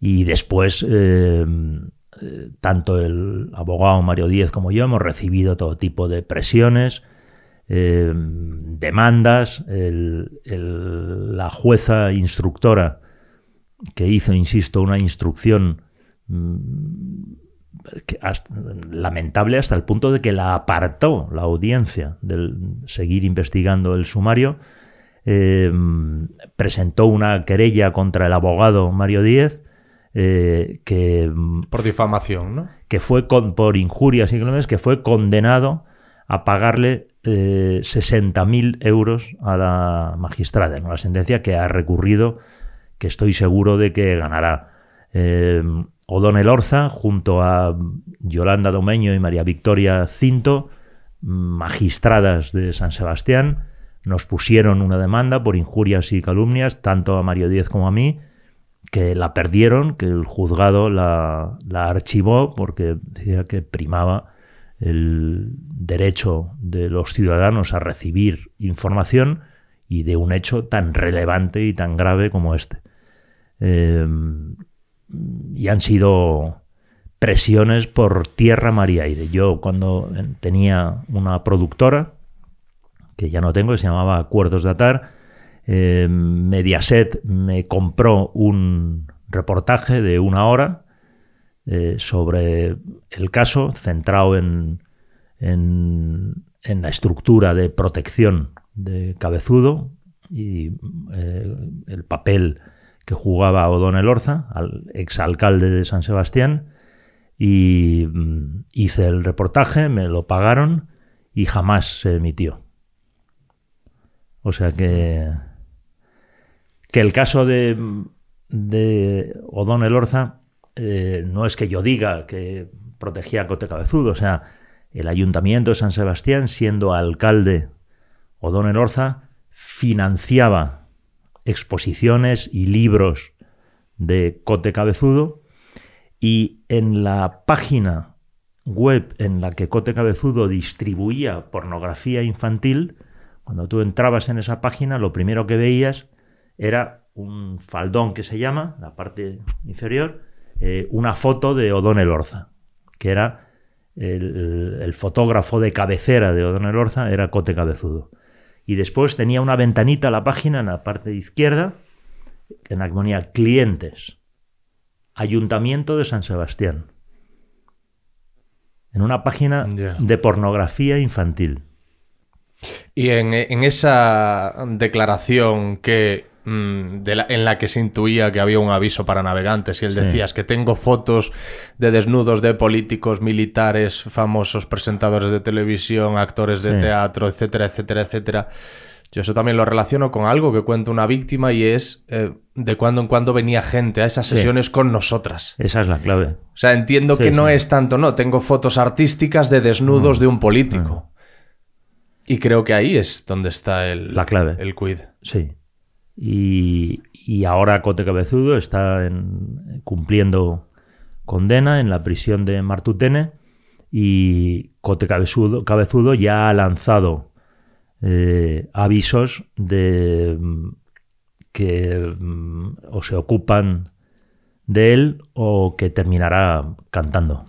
Y después, eh, eh, tanto el abogado Mario Díez como yo hemos recibido todo tipo de presiones, eh, demandas. la jueza instructora que hizo, insisto, una instrucción mm, lamentable hasta el punto de que la apartó la audiencia del seguir investigando el sumario, presentó una querella contra el abogado Mario Díez eh, que... Por difamación, ¿no? Que fue por injurias y calumnias, que fue condenado a pagarle 60.000 eh, euros a la magistrada, en una sentencia que ha recurrido, que estoy seguro de que ganará. Odón eh, O'Donnell Orza, junto a Yolanda Domeño y María Victoria Cinto, magistradas de San Sebastián, nos pusieron una demanda por injurias y calumnias, tanto a Mario Díez como a mí, que la perdieron, que el juzgado la, archivó porque decía que primaba el derecho de los ciudadanos a recibir información y de un hecho tan relevante y tan grave como este. Em, y han sido presiones por tierra, maría. y aire. Yo cuando tenía una productora, que ya no tengo, que se llamaba Acuerdos de Atar, eh, Mediaset me compró un reportaje de una hora eh, sobre el caso, centrado en, en, la estructura de protección de Cabezudo y eh, el papel que jugaba Odón Orza, al exalcalde de San Sebastián, y mm, hice el reportaje, me lo pagaron y jamás se emitió. O sea que que el caso de, de O'Donnell Orza eh, no es que yo diga que protegía a Cote Cabezudo, o sea, el ayuntamiento de San Sebastián, siendo alcalde O'Donnell Orza, financiaba exposiciones y libros de Cote Cabezudo y en la página web en la que Cote Cabezudo distribuía pornografía infantil, cuando tú entrabas en esa página, lo primero que veías era un faldón que se llama, la parte inferior, eh, una foto de O'Donnell Orza, que era el, fotógrafo de cabecera de O'Donnell Orza, era Cote Cabezudo. Y después tenía una ventanita a la página en la parte izquierda, en la que ponía clientes, Ayuntamiento de San Sebastián. En una página de pornografía infantil. Y en, esa declaración que Mm, de en la que se intuía que había un aviso para navegantes y él decía es que tengo fotos de desnudos de políticos, militares, famosos presentadores de televisión, actores de teatro, etcétera, etcétera, etcétera. Yo eso también lo relaciono con algo que cuenta una víctima y es eh, de cuando en cuando venía gente a esas sesiones con nosotras. Esa es la clave. O sea, entiendo que no es tanto, no, tengo fotos artísticas de desnudos mm. de un político. Mm. Y creo que ahí es donde está el, la clave. el quid. Sí. Y, ahora Cote Cabezudo está cumpliendo condena en la prisión de Martutene y Cote Cabezudo, Cabezudo ya ha lanzado eh, avisos de mm, que mm, o se ocupan de él o que terminará cantando.